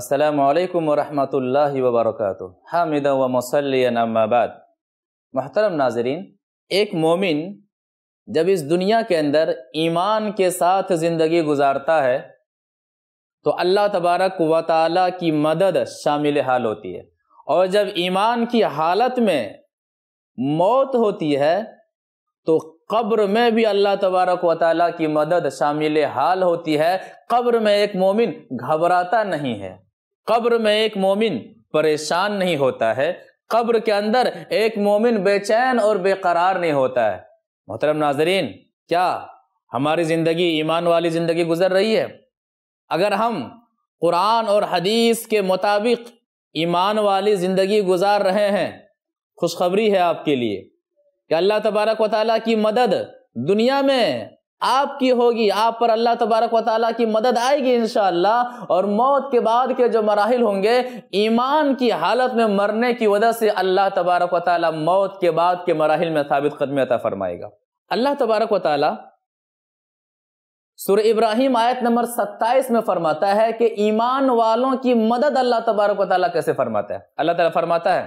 असलकम वरहमल वबरक हामिद व मसलबाद महतरम नाजरीन एक मोमिन जब इस दुनिया के अंदर ईमान के साथ ज़िंदगी गुजारता है तो अल्लाह तबारक व ताली की मदद शामिल हाल होती है और जब ईमान की हालत में मौत होती है तो कब्र में भी अल्लाह तबारक व ताली की मदद शामिल हाल होती है कब्र में एक मोमिन घबराता नहीं है कब्र में एक मोमिन परेशान नहीं होता है कब्र के अंदर एक मोमिन बेचैन और बेकरार नहीं होता है मोहतरम नाजरीन क्या हमारी ज़िंदगी ईमान वाली ज़िंदगी गुजर रही है अगर हम कुरान और हदीस के मुताबिक ईमान वाली ज़िंदगी गुजार रहे हैं खुशखबरी है आपके लिए कि अल्लाह तबारक व की मदद दुनिया में आपकी होगी आप पर अल्लाह तबारक व की मदद आएगी इन और मौत के बाद के जो मराहल होंगे ईमान की हालत में मरने की वजह से अल्लाह तबारक वाली मौत के बाद के मराहल में साबित कदमता फरमाएगा अल्लाह तबारक वाल सुर इब्राहिम आयत नंबर 27 में फरमाता है कि ईमान वालों की मदद अल्लाह तबारक व कैसे फरमाता है अल्लाह ताला फरमाता है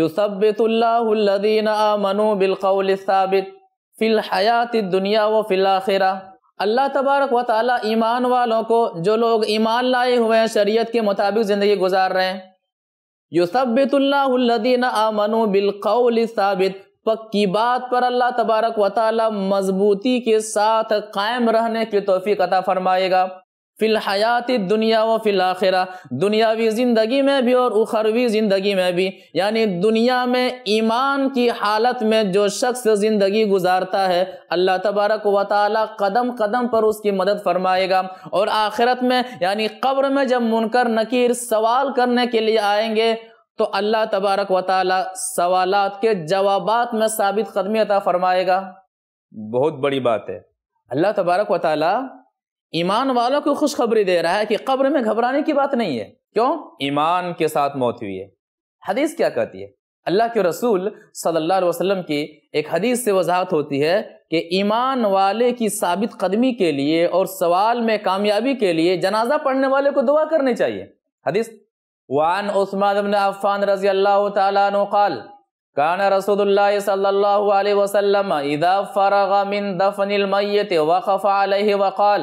यूसबितुल्लादीन मनु बिलकौल साबित फिल हयात दुनिया व फिल आखिरा अल्लाह तबारक व ताली ईमान वालों को जो लोग ईमान लाए हुए हैं शरीयत के मुताबिक ज़िंदगी गुजार रहे हैं युसबितल्लादीन आमनु बिलकौल साबित पक्की बात पर अल्लाह तबारक व ताली मजबूती के साथ कायम रहने की तोफ़ी अता फरमाएगा फिल हयात दुनिया व फिल आखिरा दुनियावी ज़िंदगी में भी और उखरवी ज़िंदगी में भी यानी दुनिया में ईमान की हालत में जो शख्स ज़िंदगी गुजारता है अल्लाह तबारक व ताली कदम कदम पर उसकी मदद फरमाएगा और आखिरत में यानी कब्र में जब मुनकर नकीर सवाल करने के लिए आएंगे तो अल्लाह तबारक व ताली सवालत के जवाब में साबित कदमी अता फरमाएगा बहुत बड़ी बात है अल्लाह तबारक व ताली ईमान वालों को खुशखबरी दे रहा है कि कब्र में घबराने की बात नहीं है क्यों ईमान के साथ मौत हुई है हदीस क्या कहती है अल्लाह के रसूल सल्लल्लाहु अलैहि वसल्लम की एक हदीस से वजाहत होती है कि ईमान वाले की साबित कदमी के लिए और सवाल में कामयाबी के लिए जनाजा पढ़ने वाले को दुआ करनी चाहिए हदीस वान उस्मान अफ़ान रजी अल्लाह तौकाल الله صلى الله عليه وسلم اذا فرغ من دفن الميت وقف عليه وقال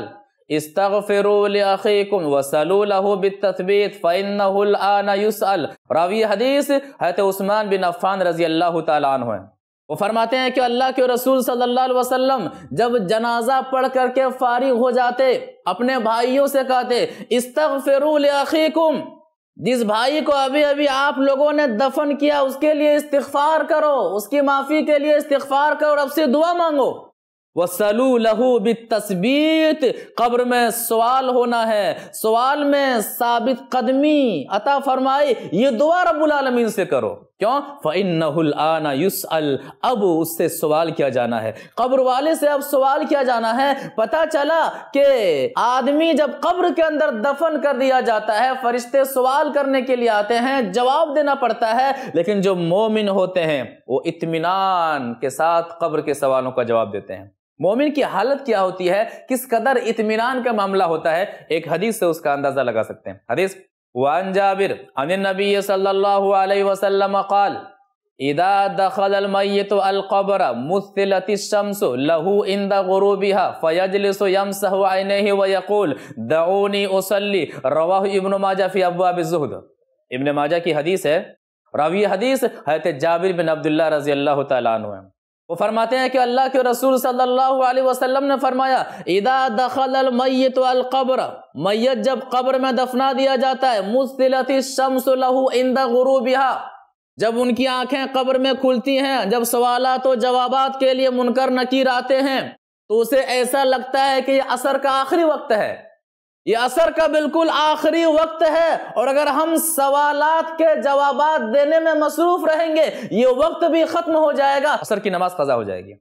उस्मान बिन अफ़ान रजी अल्लाह तन हैं वो फरमाते हैं कि अल्लाह के रसूल सल्लल्लाहु अलैहि वसल्लम जब जनाजा पढ़ करके फारिग हो जाते अपने भाइयों से कहते इस्तफ़िरुलखीकुम जिस भाई को अभी अभी आप लोगों ने दफन किया उसके लिए इस्तफार करो उसकी माफ़ी के लिए इस्तफार करो और अब से दुआ मांगो वसलू लहू तस्बीत कब्र में सवाल होना है सवाल में साबित कदमी अता फरमाई ये दुआ रबुल आलमीन से करो क्यों फ़िन आना युस अल अब उससे सवाल किया जाना है कब्र वाले से अब सवाल किया जाना है पता चला कि आदमी जब कब्र के अंदर दफन कर दिया जाता है फरिश्ते सवाल करने के लिए आते हैं जवाब देना पड़ता है लेकिन जो मोमिन होते हैं वो इतमान के साथ कब्र के सवालों का जवाब देते हैं मोमिन की हालत क्या होती है किस कदर इतमान का मामला होता है एक हदीस से उसका अंदाजा लगा सकते हैं हदीस वान जाबिर अन नबी सल्लल्लाहु अलैहि वसल्लम क़ाल इदा दखल अलमयत अलकब्र मुस्तिलति शम्स लहु इंद गुरूबिहा फयजलिसु यमसहु ऐनैहि व यक़ूल दऊनी उसल्ली रवाह इब्न माजा फी अबवाब ज़ुहद इब्न माजा की हदीस है रावी हदीस हज़रत जाबिर बिन अब्दुल्लाह रज़ी अल्लाह तआला अन्हु वो फरमाते हैं कि अल्लाह के रसूल सल्लल्लाहु अलैहि वसल्लम ने फरमाया इदा दखल मैत अलकब्र मैत जब कब्र में दफना दिया जाता है मुस्तिलती शम्स लहू इंदा गुरूबिहा जब उनकी आंखें कब्र में खुलती हैं जब सवालत तो जवाब के लिए मुनकर नकीर आते हैं तो उसे ऐसा लगता है कि असर का आखिरी वक्त है ये असर का बिल्कुल आखिरी वक्त है और अगर हम सवालात के जवाब देने में मसरूफ रहेंगे ये वक्त भी खत्म हो जाएगा असर की नमाज कजा हो जाएगी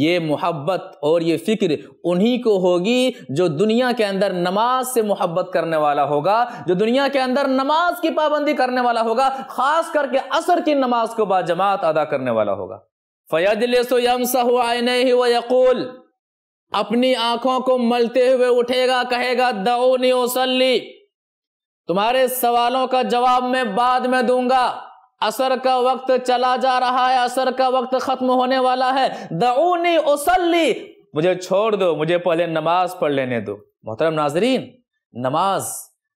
ये मोहब्बत और ये फिक्र उन्हीं को होगी जो दुनिया के अंदर नमाज से मोहब्बत करने वाला होगा जो दुनिया के अंदर नमाज की पाबंदी करने वाला होगा खास करके असर की नमाज को बाजमात अदा करने वाला होगा फयाद सो यम सहो नहीं अपनी आंखों को मलते हुए उठेगा कहेगा दऊनी ओसली तुम्हारे सवालों का जवाब मैं बाद में दूंगा असर का वक्त चला जा रहा है असर का वक्त खत्म होने वाला है दऊनी ओसली मुझे छोड़ दो मुझे पहले नमाज पढ़ लेने दो मोहतरम नाजरीन नमाज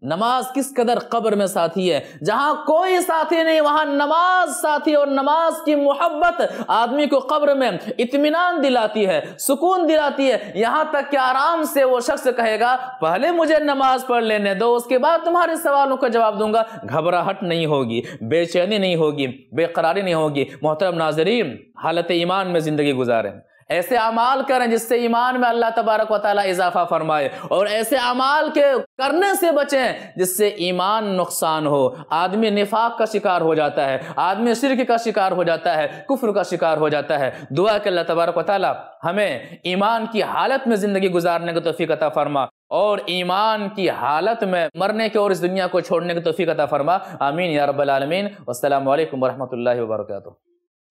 नमाज किस कदर कब्र में साथी है जहां कोई साथी नहीं वहां नमाज साथी और नमाज की मोहब्बत आदमी को कब्र में इतमान दिलाती है सुकून दिलाती है यहां तक कि आराम से वो शख्स कहेगा पहले मुझे नमाज पढ़ लेने दो उसके बाद तुम्हारे सवालों का जवाब दूंगा घबराहट नहीं होगी बेचैनी नहीं होगी बेकरारी नहीं होगी मोहतरम नाजरीन हालत ईमान में जिंदगी गुजारें ऐसे अमाल करें जिससे ईमान में अल्लाह तबारक वाली इजाफा फरमाए और ऐसे अमाल के करने से बचें जिससे ईमान नुकसान हो आदमी निफाक का शिकार हो जाता है आदमी शिरक का शिकार हो जाता है कुफर का शिकार हो जाता है दुआ के अल्लाह तबारक वाली हमें ईमान की हालत में ज़िंदगी गुजारने का तोफ़ी अता फरमा और ईमान की हालत में मरने के और इस दुनिया को छोड़ने की तोफ़ी फरमा आमीन या रबालमीन असल वरम्ह वर्का